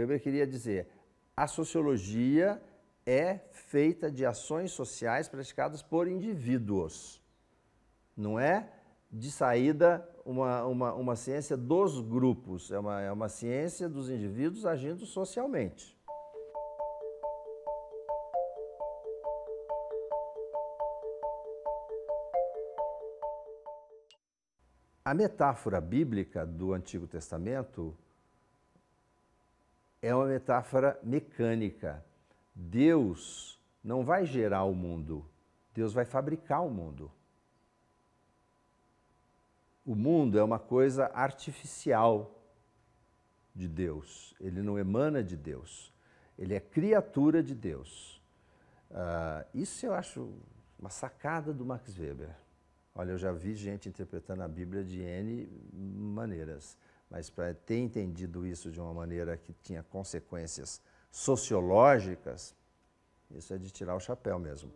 Weber queria dizer: a sociologia é feita de ações sociais praticadas por indivíduos. Não é de saída uma, uma, uma ciência dos grupos, é uma, é uma ciência dos indivíduos agindo socialmente. A metáfora bíblica do Antigo Testamento é uma metáfora mecânica. Deus não vai gerar o mundo, Deus vai fabricar o mundo. O mundo é uma coisa artificial de Deus, ele não emana de Deus, ele é criatura de Deus. Uh, isso eu acho uma sacada do Max Weber. Olha, eu já vi gente interpretando a Bíblia de N maneiras mas para ter entendido isso de uma maneira que tinha consequências sociológicas, isso é de tirar o chapéu mesmo.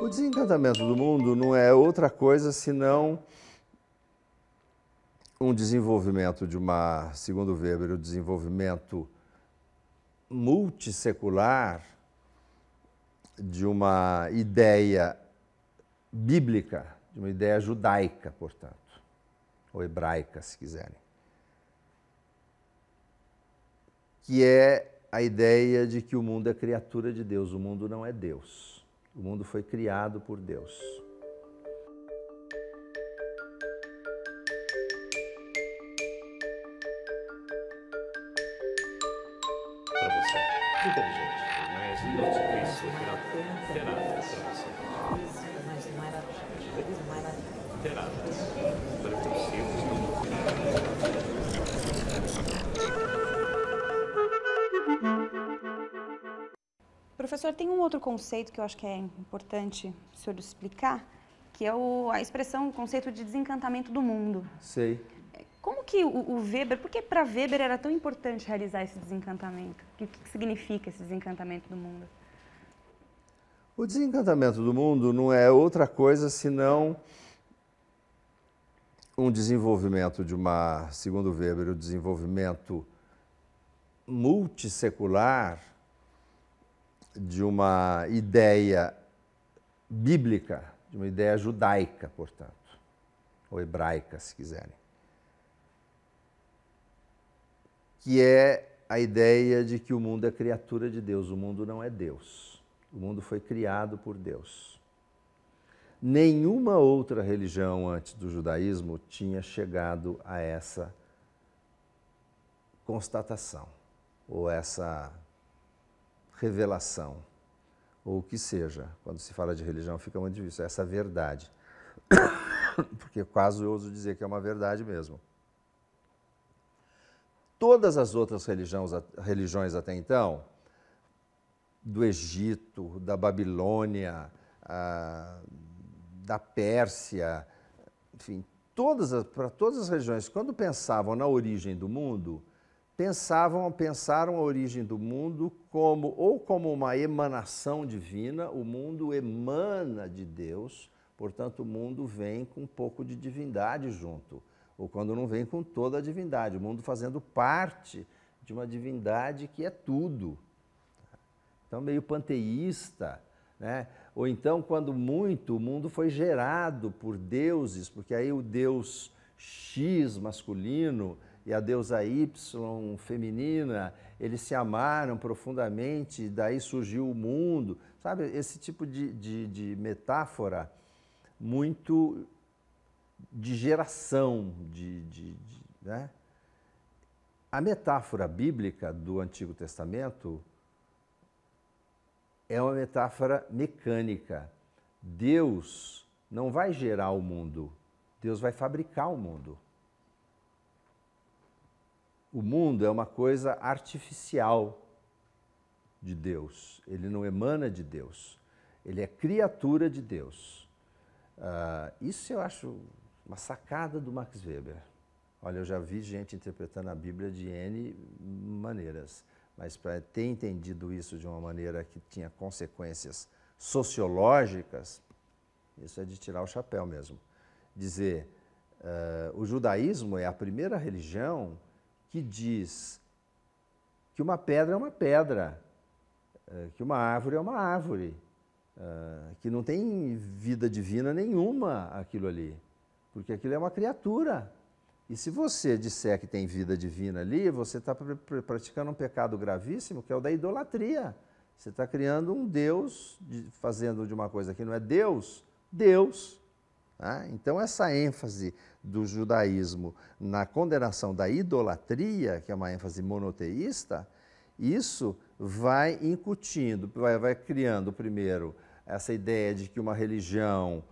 O desencantamento do mundo não é outra coisa senão um desenvolvimento de uma, segundo Weber, o um desenvolvimento multissecular de uma ideia bíblica, de uma ideia judaica, portanto, ou hebraica, se quiserem, que é a ideia de que o mundo é criatura de Deus, o mundo não é Deus. O mundo foi criado por Deus. Professor, tem um outro conceito que eu acho que é importante o senhor explicar, que é o, a expressão, o conceito de desencantamento do mundo. Sei. Como que o, o Weber, por que para Weber era tão importante realizar esse desencantamento? O que, que significa esse desencantamento do mundo? O desencantamento do mundo não é outra coisa senão um desenvolvimento de uma, segundo Weber, o um desenvolvimento multissecular de uma ideia bíblica, de uma ideia judaica, portanto, ou hebraica, se quiserem, que é a ideia de que o mundo é criatura de Deus, o mundo não é Deus, o mundo foi criado por Deus. Nenhuma outra religião antes do judaísmo tinha chegado a essa constatação, ou essa revelação, ou o que seja. Quando se fala de religião fica muito difícil, essa verdade. Porque quase eu ouso dizer que é uma verdade mesmo. Todas as outras religiões, religiões até então, do Egito, da Babilônia, da Pérsia, enfim, para todas as regiões, quando pensavam na origem do mundo, pensavam, pensaram a origem do mundo como ou como uma emanação divina, o mundo emana de Deus, portanto o mundo vem com um pouco de divindade junto, ou quando não vem com toda a divindade, o mundo fazendo parte de uma divindade que é tudo. Então meio panteísta, né? Ou então, quando muito, o mundo foi gerado por deuses, porque aí o deus X masculino e a deusa Y feminina, eles se amaram profundamente, daí surgiu o mundo. Sabe, esse tipo de, de, de metáfora muito de geração, de, de, de né? A metáfora bíblica do Antigo Testamento é uma metáfora mecânica. Deus não vai gerar o mundo, Deus vai fabricar o mundo. O mundo é uma coisa artificial de Deus, ele não emana de Deus, ele é criatura de Deus. Uh, isso eu acho uma sacada do Max Weber. Olha, eu já vi gente interpretando a Bíblia de N maneiras mas para ter entendido isso de uma maneira que tinha consequências sociológicas, isso é de tirar o chapéu mesmo. Dizer, uh, o judaísmo é a primeira religião que diz que uma pedra é uma pedra, eh, que uma árvore é uma árvore, eh, que não tem vida divina nenhuma aquilo ali, porque aquilo é uma criatura. E se você disser que tem vida divina ali, você está pr pr praticando um pecado gravíssimo, que é o da idolatria. Você está criando um Deus, de, fazendo de uma coisa que não é Deus, Deus. Tá? Então, essa ênfase do judaísmo na condenação da idolatria, que é uma ênfase monoteísta, isso vai incutindo, vai, vai criando, primeiro, essa ideia de que uma religião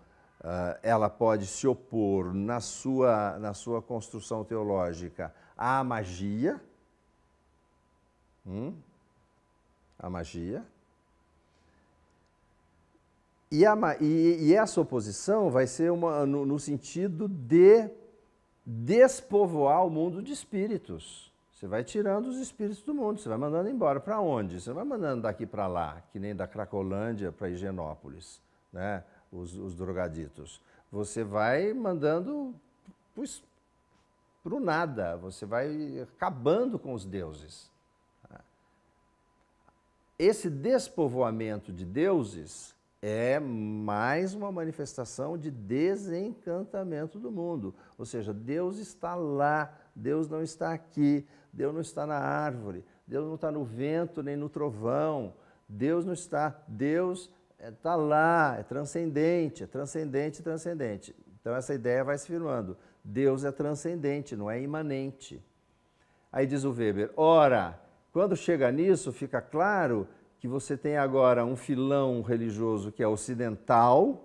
ah, ela pode se opor na sua, na sua construção teológica à magia, hum? a magia, e, a, e, e, essa oposição vai ser uma, no, no sentido de despovoar o mundo de espíritos. Você vai tirando os espíritos do mundo, você vai mandando embora. Para onde? Você vai mandando daqui para lá, que nem da Cracolândia para Higienópolis, né? os, os drogaditos. Você vai mandando para o nada, você vai acabando com os deuses. Esse despovoamento de deuses é mais uma manifestação de desencantamento do mundo. Ou seja, Deus está lá, Deus não está aqui, Deus não está na árvore, Deus não está no vento nem no trovão, Deus não está. Deus está é, é tá lá, é transcendente, é transcendente, transcendente. Então essa ideia vai se firmando. Deus é transcendente, não é imanente. Aí diz o Weber, ora, quando chega nisso, fica claro que você tem agora um filão religioso que é ocidental,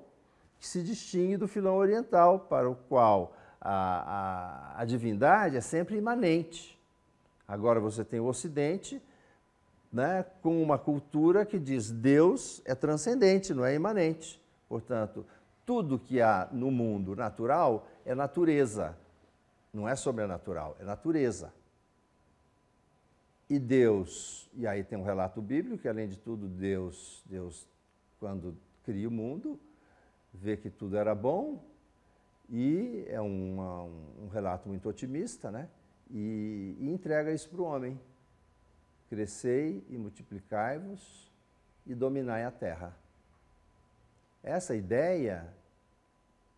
que se distingue do filão oriental, para o qual a, a, a divindade é sempre imanente. Agora você tem o ocidente, né, com uma cultura que diz Deus é transcendente, não é imanente. Portanto, tudo que há no mundo natural é natureza, não é sobrenatural, é natureza. E Deus, e aí tem um relato bíblico que além de tudo Deus, Deus quando cria o mundo, vê que tudo era bom e é uma, um, relato muito otimista, né? E, e entrega isso para o homem. Crescei e multiplicai-vos e dominai a terra. Essa ideia,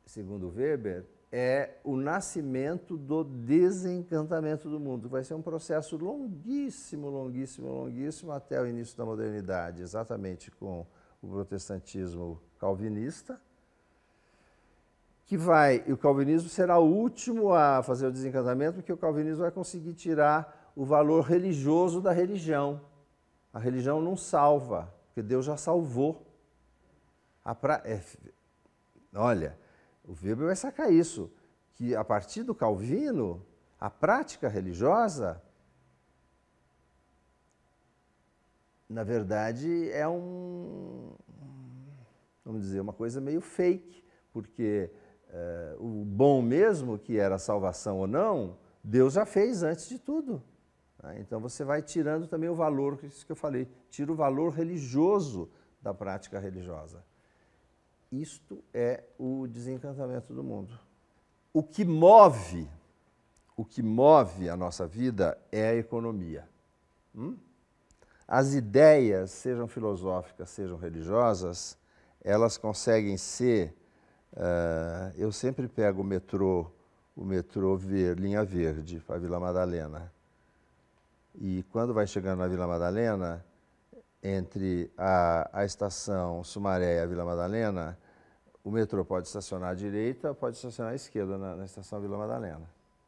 segundo Weber, é o nascimento do desencantamento do mundo. Vai ser um processo longuíssimo, longuíssimo, longuíssimo até o início da modernidade, exatamente com o protestantismo calvinista, que vai, e o calvinismo será o último a fazer o desencantamento, porque o calvinismo vai conseguir tirar o valor religioso da religião. A religião não salva, porque Deus já salvou. Pra... É... Olha, o Weber vai sacar isso, que a partir do Calvino, a prática religiosa, na verdade, é um, vamos dizer, uma coisa meio fake, porque é, o bom mesmo, que era salvação ou não, Deus já fez antes de tudo. Tá? Então você vai tirando também o valor, é isso que eu falei, tira o valor religioso da prática religiosa. Isto é o desencantamento do mundo. O que move, o que move a nossa vida é a economia. Hum? As ideias, sejam filosóficas, sejam religiosas, elas conseguem ser. Uh, eu sempre pego o metrô, o metrô ver, linha verde para Vila Madalena e quando vai chegando na Vila Madalena, entre a, a estação Sumaré e a Vila Madalena, o metrô pode estacionar à direita, pode estacionar à esquerda na, na estação Vila Madalena.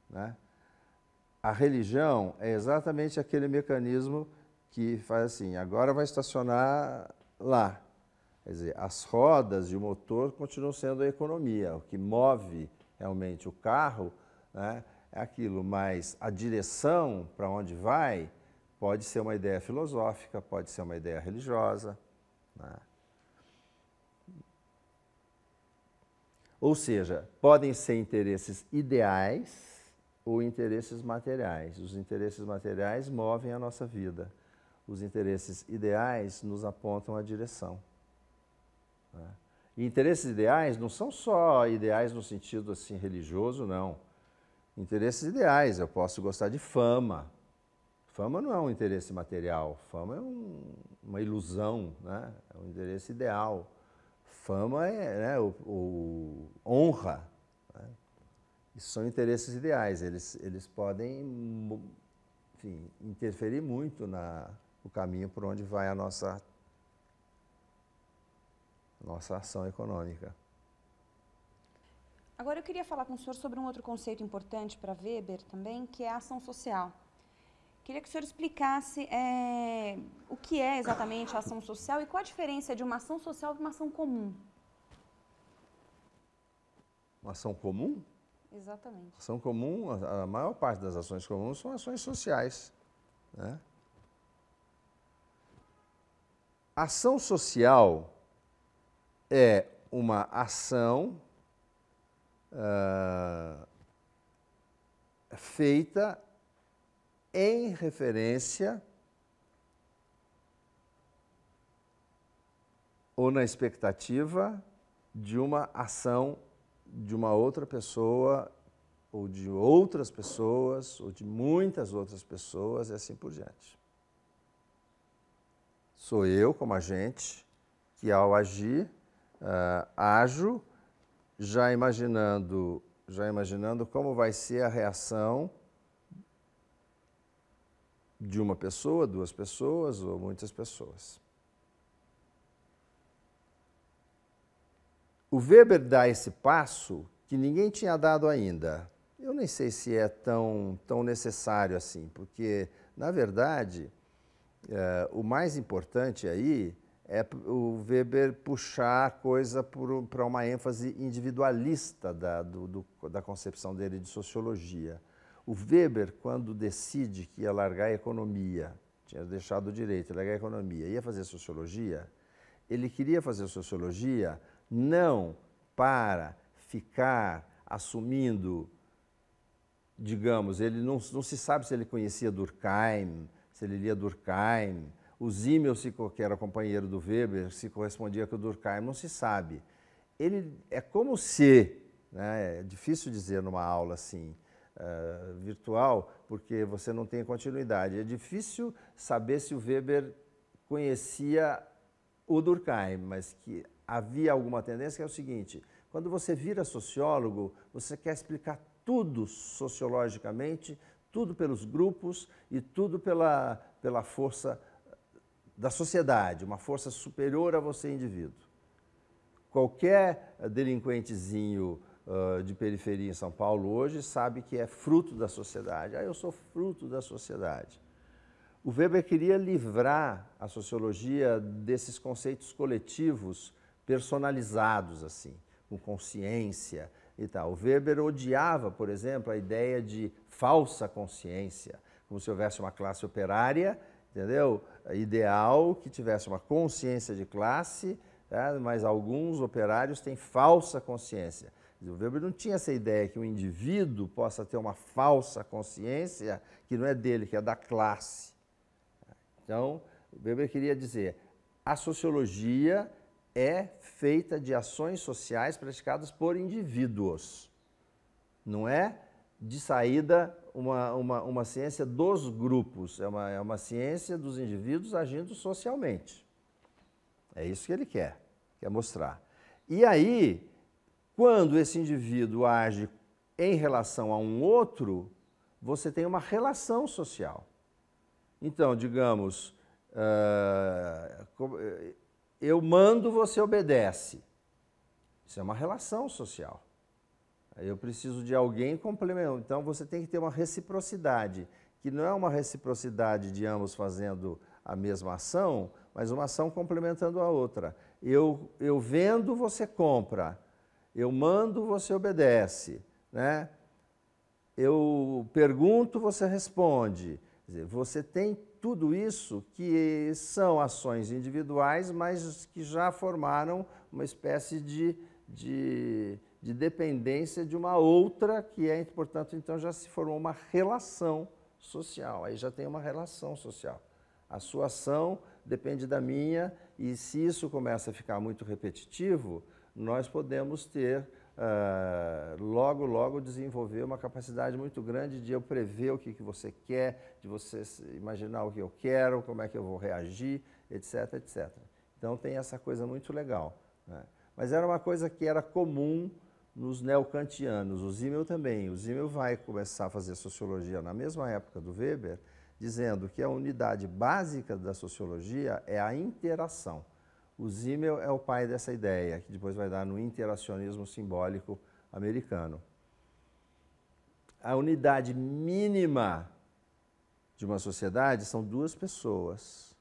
Né? A religião é exatamente aquele mecanismo que faz assim, agora vai estacionar lá. Quer dizer, as rodas e o motor continuam sendo a economia, o que move realmente o carro né, é aquilo, mas a direção para onde vai pode ser uma ideia filosófica, pode ser uma ideia religiosa. Né? Ou seja, podem ser interesses ideais ou interesses materiais. Os interesses materiais movem a nossa vida. Os interesses ideais nos apontam a direção. Né? E interesses ideais não são só ideais no sentido assim religioso, não interesses ideais. Eu posso gostar de fama. Fama não é um interesse material, fama é um, uma ilusão, né? é um interesse ideal. Fama é né, o, o honra. Né? Isso são interesses ideais, eles, eles podem enfim, interferir muito na, no caminho por onde vai a nossa, nossa ação econômica. Agora eu queria falar com o senhor sobre um outro conceito importante para Weber também, que é a ação social. Queria que o senhor explicasse é, o que é exatamente a ação social e qual a diferença de uma ação social e uma ação comum. Uma ação comum? Exatamente. Ação comum, a, a maior parte das ações comuns são ações sociais. Né? Ação social é uma ação ah, feita em referência ou na expectativa de uma ação de uma outra pessoa ou de outras pessoas ou de muitas outras pessoas e assim por diante. Sou eu como agente que ao agir uh, ajo já imaginando, já imaginando como vai ser a reação de uma pessoa, duas pessoas ou muitas pessoas. O Weber dá esse passo que ninguém tinha dado ainda. Eu nem sei se é tão, tão necessário assim, porque, na verdade, é, o mais importante aí é o Weber puxar a coisa para uma ênfase individualista da, do, do, da concepção dele de sociologia. O Weber, quando decide que ia largar a economia, tinha deixado o direito, largar a economia, ia fazer sociologia, ele queria fazer sociologia não para ficar assumindo, digamos, ele não, não se sabe se ele conhecia Durkheim, se ele lia Durkheim, o Zimmel, que era companheiro do Weber, se correspondia com o Durkheim, não se sabe. Ele é como se, né, é difícil dizer numa aula assim, uh, virtual, porque você não tem continuidade. É difícil saber se o Weber conhecia o Durkheim, mas que havia alguma tendência que é o seguinte, quando você vira sociólogo, você quer explicar tudo sociologicamente, tudo pelos grupos e tudo pela, pela força da sociedade, uma força superior a você, indivíduo. Qualquer delinquentezinho uh, de periferia em São Paulo hoje sabe que é fruto da sociedade. Ah, eu sou fruto da sociedade. O Weber queria livrar a sociologia desses conceitos coletivos personalizados, assim, com consciência e tal. O Weber odiava, por exemplo, a ideia de falsa consciência, como se houvesse uma classe operária entendeu? Ideal que tivesse uma consciência de classe, tá? mas alguns operários têm falsa consciência. O Weber não tinha essa ideia que o indivíduo possa ter uma falsa consciência que não é dele, que é da classe. Então, o Weber queria dizer: a sociologia é feita de ações sociais praticadas por indivíduos, não é de saída uma, uma, uma ciência dos grupos, é uma, é uma ciência dos indivíduos agindo socialmente. É isso que ele quer, quer mostrar. E aí, quando esse indivíduo age em relação a um outro, você tem uma relação social. Então, digamos, uh, eu mando, você obedece. Isso é uma relação social. Eu preciso de alguém complementando. Então você tem que ter uma reciprocidade, que não é uma reciprocidade de ambos fazendo a mesma ação, mas uma ação complementando a outra. Eu, eu vendo, você compra. Eu mando, você obedece. Né? Eu pergunto, você responde. Dizer, você tem tudo isso que são ações individuais, mas que já formaram uma espécie de, de de dependência de uma outra que é, portanto, então já se formou uma relação social. Aí já tem uma relação social. A sua ação depende da minha e se isso começa a ficar muito repetitivo, nós podemos ter uh, logo, logo desenvolver uma capacidade muito grande de eu prever o que, que você quer, de você imaginar o que eu quero, como é que eu vou reagir, etc, etc. Então tem essa coisa muito legal. Né? Mas era uma coisa que era comum nos neocantianos. O Zimmel também. O Zimmel vai começar a fazer sociologia na mesma época do Weber, dizendo que a unidade básica da sociologia é a interação. O Zimmel é o pai dessa ideia, que depois vai dar no interacionismo simbólico americano. A unidade mínima de uma sociedade são duas pessoas.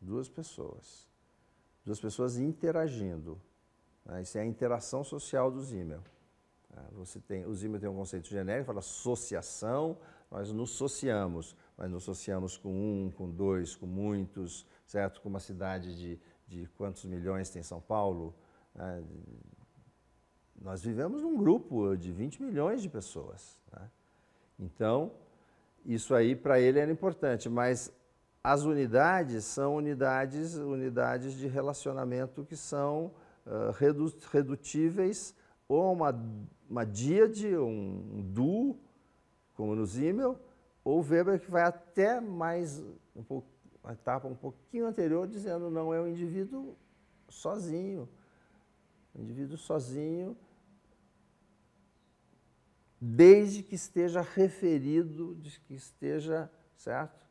Duas pessoas. Duas pessoas interagindo. Né? Isso é a interação social do e né? Você tem, o e tem um conceito genérico, fala associação, nós nos sociamos, nós nos sociamos com um, com dois, com muitos, certo? Com uma cidade de, de quantos milhões tem São Paulo. Né? Nós vivemos num grupo de 20 milhões de pessoas. Né? Então, isso aí para ele era importante, mas as unidades são unidades, unidades de relacionamento que são redutíveis ou a uma, uma díade, um duo, como no Zimmel, ou Weber que vai até mais um pouco, etapa um pouquinho anterior, dizendo não é um indivíduo sozinho. indivíduo sozinho, desde que esteja referido, desde que esteja, certo?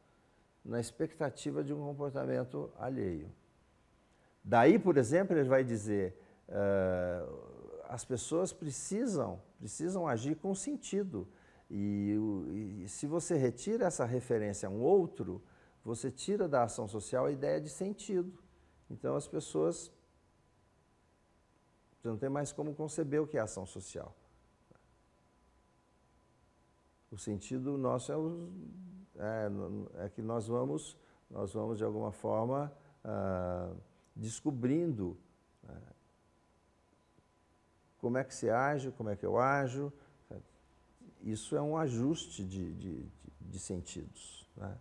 Na expectativa de um comportamento alheio. Daí, por exemplo, ele vai dizer: uh, as pessoas precisam, precisam agir com sentido. E, e, se você retira essa referência a um outro, você tira da ação social a ideia de sentido. Então as pessoas não têm mais como conceber o que é ação social. O sentido nosso é, o, é, é que nós vamos, nós vamos de alguma forma. Uh, descobrindo né, como é que se age, como é que eu ajo. Isso é um ajuste de, de, de, de sentidos. Né?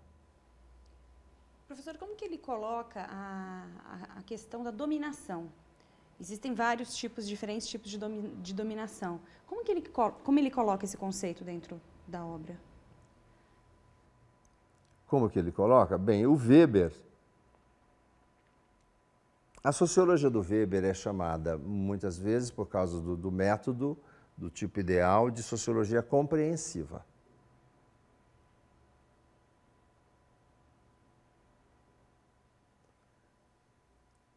Professor, como que ele coloca a, a, questão da dominação? Existem vários tipos, diferentes tipos de, domi, de dominação. Como, que ele, como ele coloca esse conceito dentro da obra? Como que ele coloca? Bem, o Weber, a sociologia do Weber é chamada, muitas vezes, por causa do, do método, do tipo ideal, de sociologia compreensiva.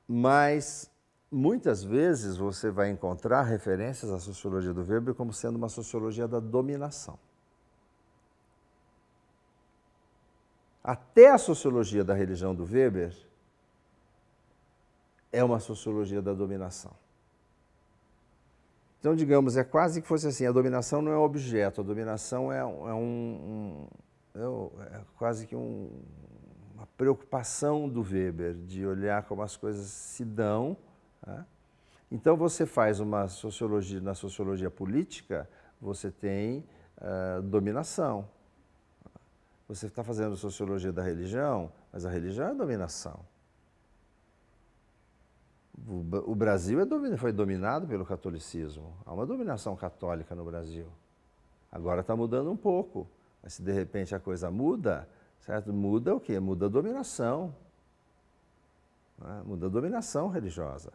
Mas muitas vezes você vai encontrar referências à sociologia do Weber como sendo uma sociologia da dominação. Até a sociologia da religião do Weber é uma sociologia da dominação. Então, digamos, é quase que fosse assim: a dominação não é objeto, a dominação é, é um, um é, é quase que um, uma preocupação do Weber de olhar como as coisas se dão. Né? Então, você faz uma sociologia na sociologia política, você tem uh, dominação. Você está fazendo sociologia da religião, mas a religião é a dominação. O Brasil é, foi dominado pelo catolicismo. Há uma dominação católica no Brasil. Agora está mudando um pouco. Mas se de repente a coisa muda, certo? Muda o quê? Muda a dominação. Né? Muda a dominação religiosa.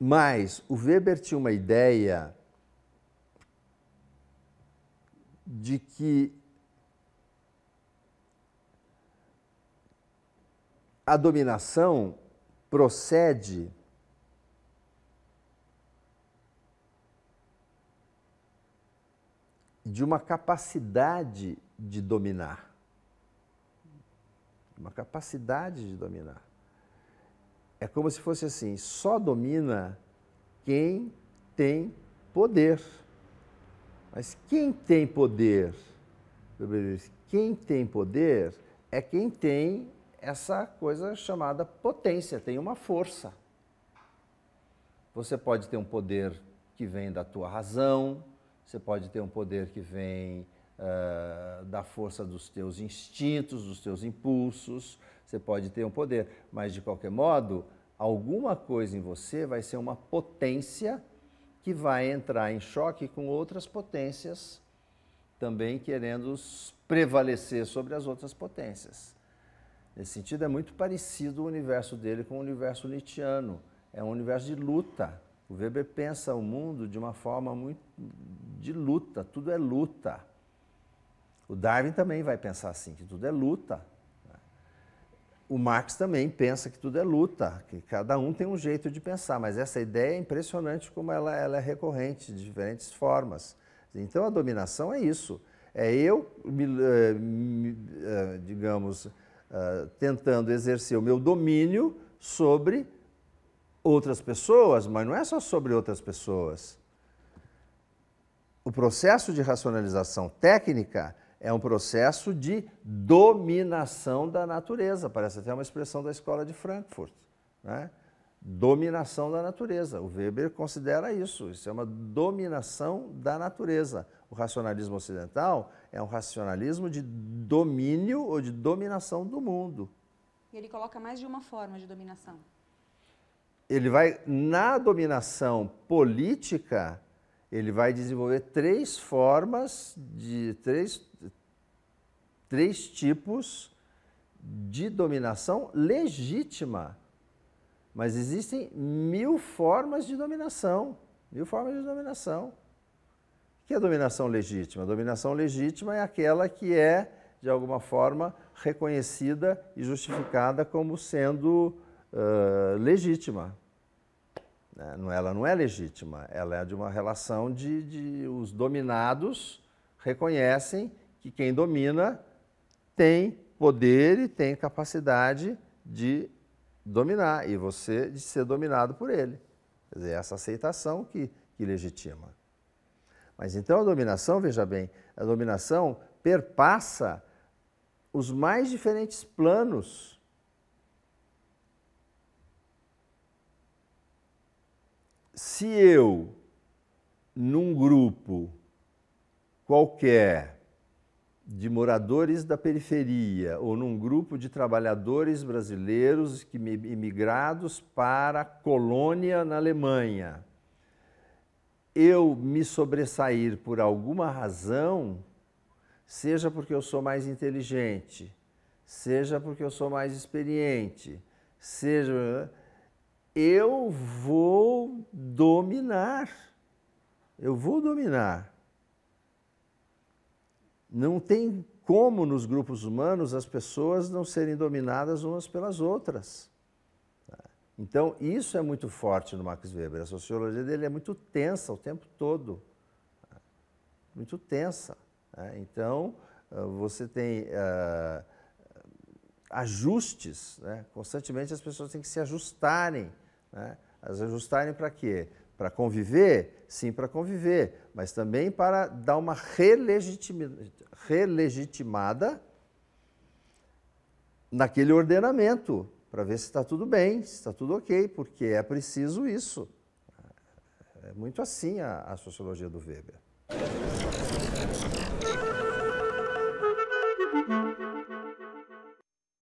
Mas o Weber tinha uma ideia de que a dominação procede de uma capacidade de dominar. Uma capacidade de dominar. É como se fosse assim: só domina quem tem poder. Mas quem tem poder? Quem tem poder é quem tem essa coisa chamada potência, tem uma força. Você pode ter um poder que vem da tua razão, você pode ter um poder que vem uh, da força dos teus instintos, dos teus impulsos, você pode ter um poder, mas de qualquer modo, alguma coisa em você vai ser uma potência que vai entrar em choque com outras potências também querendo prevalecer sobre as outras potências. Nesse sentido, é muito parecido o universo dele com o universo Nietzscheano. É um universo de luta. O Weber pensa o mundo de uma forma muito de luta, tudo é luta. O Darwin também vai pensar assim, que tudo é luta. Né? O Marx também pensa que tudo é luta, que cada um tem um jeito de pensar, mas essa ideia é impressionante como ela, ela é recorrente de diferentes formas. Então a dominação é isso. É eu, eh, me, eh, me, eh, digamos, ah, tentando exercer o meu domínio sobre outras pessoas, mas não é só sobre outras pessoas. O processo de racionalização técnica é um processo de dominação da natureza, parece até uma expressão da escola de Frankfurt. Né? Dominação da natureza. O Weber considera isso, isso é uma dominação da natureza. O racionalismo ocidental é um racionalismo de domínio ou de dominação do mundo. E ele coloca mais de uma forma de dominação. Ele vai, na dominação política, ele vai desenvolver três formas de três, três tipos de dominação legítima. Mas existem mil formas de dominação, mil formas de dominação. O que é dominação legítima? A dominação legítima é aquela que é, de alguma forma, reconhecida e justificada como sendo uh, legítima. Né? Ela não é legítima, ela é de uma relação de, de os dominados reconhecem que quem domina tem poder e tem capacidade de dominar e você de ser dominado por ele. Quer dizer, essa aceitação que, que legitima. Mas então a dominação, veja bem, a dominação perpassa os mais diferentes planos. Se eu, num grupo qualquer de moradores da periferia ou num grupo de trabalhadores brasileiros que imigrados para a colônia na Alemanha, eu me sobressair por alguma razão, seja porque eu sou mais inteligente, seja porque eu sou mais experiente, seja eu vou dominar. Eu vou dominar. Não tem como nos grupos humanos as pessoas não serem dominadas umas pelas outras. Então, isso é muito forte no Max Weber. A sociologia dele é muito tensa o tempo todo. Né? Muito tensa. Né? Então, ah, você tem uh, ajustes, né? constantemente as pessoas têm que se ajustarem. Né? As ajustarem para quê? Para conviver? Sim, para conviver, mas também para dar uma relegitima, relegitimada naquele ordenamento para ver se está tudo bem, se está tudo ok, porque é preciso isso. É muito assim a, a sociologia do Weber.